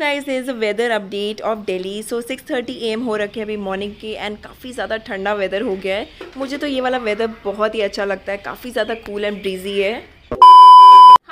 Guys is a weather update of Delhi so 6:30 M हो रखे अभी मॉर्निंग के एंड काफ़ी ज़्यादा ठंडा वेदर हो गया है मुझे तो ये वाला वेदर बहुत ही अच्छा लगता है काफ़ी ज़्यादा कूल एंड ब्रिजी है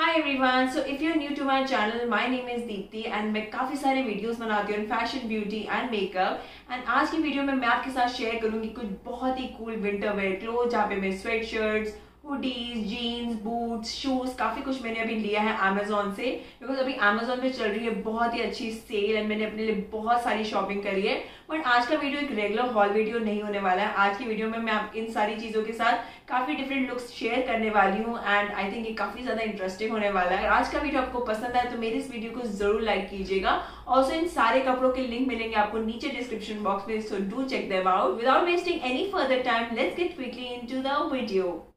Hi everyone, so if you're new to my channel, my name is Deepthi, and मैं काफ़ी सारे videos बनाती हूँ fashion, beauty and makeup and आज की video में मैं आपके साथ share करूँगी कुछ बहुत ही cool winter wear clothes जहाँ पे मैं sweatshirts hoodies jeans boots shoes काफी कुछ मैंने अभी लिया है अमेजोन से बिकॉज अभी अमेजोन पे चल रही है बहुत ही अच्छी सेल एंड मैंने अपने लिए बहुत सारी शॉपिंग करी है बट आज का वीडियो एक रेगुलर हॉल वीडियो नहीं होने वाला है आज की वीडियो में मैं आप इन सारी चीजों के साथ काफी डिफरेंट लुक्स शेयर करने वाली हूँ एंड आई थिंक ये काफी ज्यादा इंटरेस्टिंग होने वाला है आज का वीडियो आपको पसंद आए तो मेरे इस वीडियो को जरूर लाइक कीजिएगा ऑल्सो इन सारे कपड़ों के लिंक मिलेंगे आपको नीचे डिस्क्रिप्शन बॉक्स में so do check doubt without wasting any further time let's get quickly in to video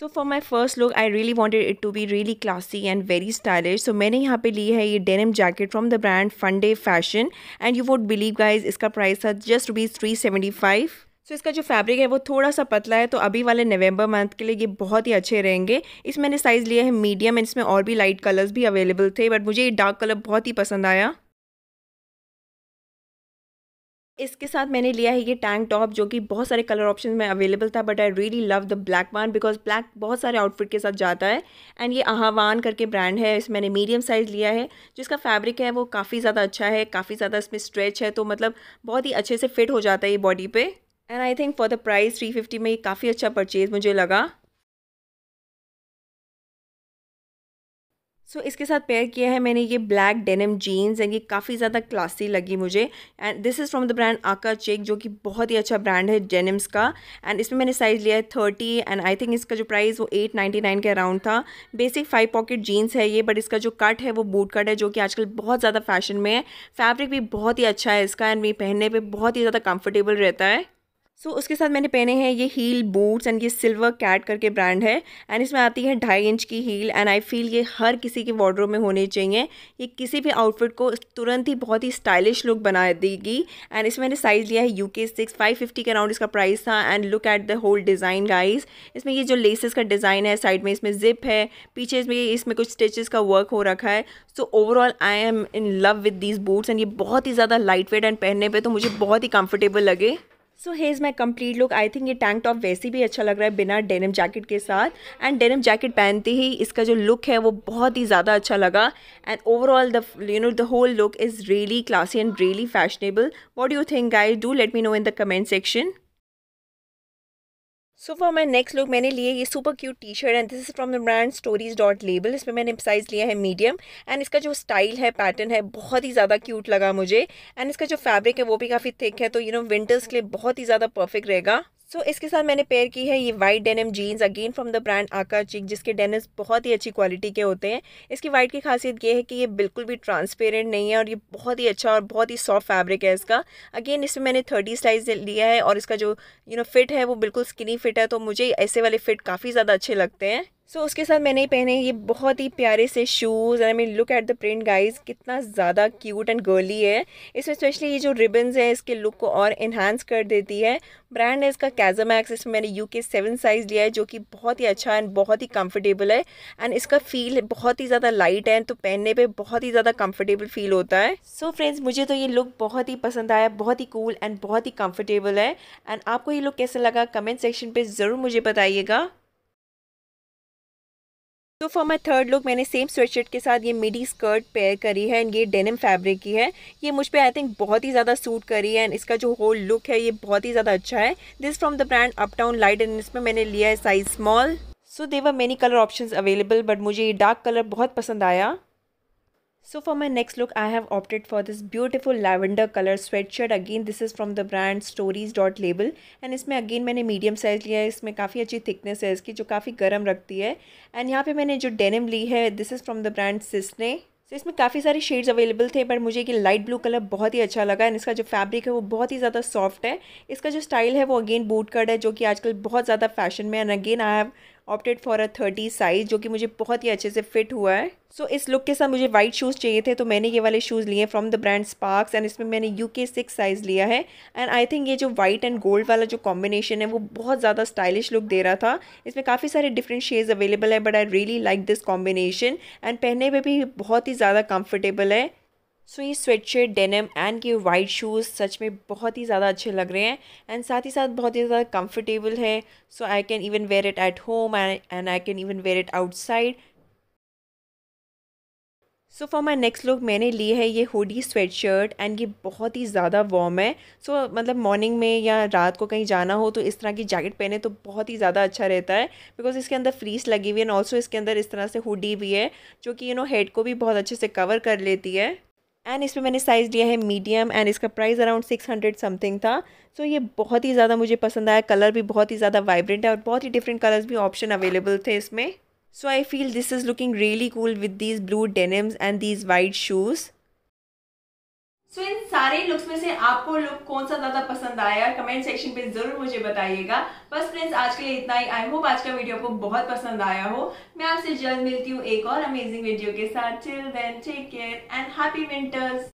so for my first look I really wanted it to be really classy and very stylish so मैंने यहाँ पे ली है ये denim jacket from the brand Funday fashion and you won't believe guys इसका price था just rupees three seventy five so इसका जो फैब्रिक है वो थोड़ा सा पतला है तो अभी वाले नवंबर मंथ के लिए ये बहुत ही अच्छे रहेंगे इस मैंने साइज़ लिया है मीडियम एंड इसमें और भी लाइट कलर्स भी अवेलेबल थे बट मुझे ये डार्क कलर बहुत ही पसंद आया इसके साथ मैंने लिया है ये टैंक टॉप जो कि बहुत सारे कलर ऑप्शन में अवेलेबल था but I really love the black one because black बहुत सारे आउटफिट के साथ जाता है एंड ये आहावान करके ब्रांड है इसमें मैंने मीडियम साइज़ लिया है जिसका फैब्रिक है वो काफ़ी ज़्यादा अच्छा है काफ़ी ज़्यादा इसमें स्ट्रेच है तो मतलब बहुत ही अच्छे से फिट हो जाता है ये बॉडी पे and I think for the price three fifty में ये काफ़ी अच्छा परचेज़ मुझे लगा सो so, इसके साथ पेयर किया है मैंने ये ब्लैक डेनिम जीन्स एंड ये काफ़ी ज़्यादा क्लासी लगी मुझे and this is from the brand AKA chic जो कि बहुत ही अच्छा ब्रांड है डेनिम्स का एंड इसमें मैंने साइज़ लिया है थर्टी एंड आई थिंक इसका जो प्राइस वो एट नाइन्टी नाइन के अराउंड था बेसिक फाइव पॉकेट जीन्स है ये बट इसका जो कट है वो बूट कट है जो कि आजकल बहुत ज़्यादा फैशन में है फैब्रिक भी बहुत ही अच्छा है इसका एंड मे पहनने पर बहुत ही ज़्यादा कम्फर्टेबल रहता है सो so, उसके साथ मैंने पहने हैं ये हील बूट्स एंड ये सिल्वर कैट करके ब्रांड है एंड इसमें आती है ढाई इंच की हील एंड आई फील ये हर किसी के वार्ड्रोब में होने चाहिए ये किसी भी आउटफिट को तुरंत ही बहुत ही स्टाइलिश लुक बना देगी एंड इसमें मैंने साइज़ लिया है U K six five fifty के अराउंड इसका प्राइस था and look at the whole design guys इसमें ये जो लेसेस का डिज़ाइन है साइड में इसमें जिप है पीछे इसमें इसमें कुछ स्टिचेस का वर्क हो रखा है so overall I am in love with these boots and ये बहुत ही ज़्यादा लाइट वेट एंड पहनने पर तो मुझे बहुत ही कम्फर्टेबल लगे so here's my complete look I think ये टैंक टॉप वैसे भी अच्छा लग रहा है बिना डेनिम जैकेट के साथ एंड डेनिम जैकेट पहनते ही इसका जो लुक है वो बहुत ही ज़्यादा अच्छा लगा and overall the you know the whole look is really classy and really fashionable what you think I do let me know in the comment section so for my next look मैंने लिए ये super cute T shirt and this is from the brand stories dot label इसमें मैंने size लिया है medium and इसका जो style है पैटर्न है बहुत ही ज़्यादा क्यूट लगा मुझे एंड इसका जो फैब्रिक है वो भी काफ़ी थिक है तो यू नो विंटर्स के लिए बहुत ही ज़्यादा परफेक्ट रहेगा सो so, इसके साथ मैंने पेयर की है ये white denim jeans again from the brand AKA chic जिसके डेनिम्स बहुत ही अच्छी क्वालिटी के होते हैं इसकी वाइट की खासियत ये है कि ये बिल्कुल भी ट्रांसपेरेंट नहीं है और ये बहुत ही अच्छा और बहुत ही सॉफ्ट फैब्रिक है इसका अगेन इसमें मैंने थर्टी साइज लिया है और इसका जो यू नो फिट है वो बिल्कुल स्किनी फिट है तो मुझे ऐसे वाले फिट काफ़ी ज़्यादा अच्छे लगते हैं सो उसके साथ मैंने पहने ये बहुत ही प्यारे से shoes I mean look at the print guys कितना ज़्यादा क्यूट एंड गर्ली है इसमें स्पेशली ये जो रिबन्स है इसके लुक को और इन्हांस कर देती है ब्रांड है इसका कैजमैक्स इसमें मैंने यू के सेवन साइज़ लिया है जो कि बहुत ही अच्छा एंड बहुत ही कम्फर्टेबल है एंड इसका फील बहुत ही ज़्यादा लाइट है तो पहनने पर बहुत ही ज़्यादा कम्फर्टेबल फील होता है सो so, फ्रेंड्स मुझे तो ये लुक बहुत ही पसंद आया बहुत ही कूल एंड बहुत ही कम्फर्टेबल है एंड आपको ये लुक कैसा लगा कमेंट सेक्शन पर ज़रूर मुझे बताइएगा तो फॉर माई थर्ड लुक मैंने सेम स्वेट के साथ ये मिडी स्कर्ट पेयर करी है एंड ये डेनिम फैब्रिक की है ये मुझ पर आई थिंक बहुत ही ज़्यादा सूट करी है एंड इसका जो होल लुक है ये बहुत ही ज़्यादा अच्छा है this from the brand up town light and इसमें मैंने लिया है size small so there many colour option available but मुझे ये डार्क कलर बहुत पसंद आया So for my next look, I have opted for this beautiful lavender color sweatshirt. Again, this is from the brand Stories Dot Label, and इसमें again मैंने medium size लिया है इसमें काफ़ी अच्छी thickness है इसकी जो काफ़ी गर्म रखती है and यहाँ पे मैंने जो denim ली है this is from the brand Cisne. तो so, इसमें काफ़ी सारे शेड्स अवेलेबल थे बट मुझे ये लाइट ब्लू कलर बहुत ही अच्छा लगा एंड इसका जो फैब्रिक है वो बहुत ही ज़्यादा सॉफ्ट है इसका जो स्टाइल है वो अगेन बूट कट है जो कि आजकल बहुत ज़्यादा फैशन में and again I have opted for a thirty size जो कि मुझे बहुत ही अच्छे से फिट हुआ है सो so, इस लुक के साथ मुझे वाइट शूज़ चाहिए थे तो मैंने ये वाले शूज़ लिए from the brand Sparx and इसमें मैंने यू के सिक्स साइज़ लिया है एंड आई थिंक ये जो वाइट एंड गोल्ड वाला जो कॉम्बिनेशन है वो बहुत ज़्यादा स्टाइलिश लुक दे रहा था इसमें काफ़ी सारे डिफरेंट शेड्स अवेलेबल है but I really like this combination and पहनने में भी बहुत ही ज़्यादा कम्फर्टेबल है सो ये स्वेटशर्ट डेनिम एंड ये वाइट शूज़ सच में बहुत ही ज़्यादा अच्छे लग रहे हैं एंड साथ ही साथ बहुत ही ज़्यादा कंफर्टेबल है so I can even wear it at home and I can even wear it outside so for my next look मैंने ली है ये हुडी स्वेट शर्ट एंड ये बहुत ही ज़्यादा वॉम है सो so, मतलब मॉर्निंग में या रात को कहीं जाना हो तो इस तरह की जैकेट पहने तो बहुत ही ज़्यादा अच्छा रहता है बिकॉज इसके अंदर फ्रीस लगी हुई है एंड ऑल्सो इसके अंदर इस तरह से हुडी भी है जो कि यू नो हेड को भी बहुत अच्छे से कवर कर लेती है एंड इसमें मैंने साइज़ लिया है मीडियम एंड इसका price around six hundred something था सो so ये बहुत ही ज़्यादा मुझे पसंद आया कलर भी बहुत ही ज़्यादा वाइब्रेंट है और बहुत ही डिफरेंट कलर्स भी ऑप्शन अवेलेबल थे इसमें so I feel this is looking really cool with these blue denims and these white shoes so इन सारे लुक्स में से आपको लुक कौन सा ज्यादा पसंद आया कमेंट सेक्शन पे जरूर मुझे बताइएगा बस फ्रेंड्स आज के लिए इतना ही आई होप आज का वीडियो आपको बहुत पसंद आया हो मैं आपसे जल्द मिलती हूँ एक और अमेजिंग वीडियो के साथ till then take care and happy winters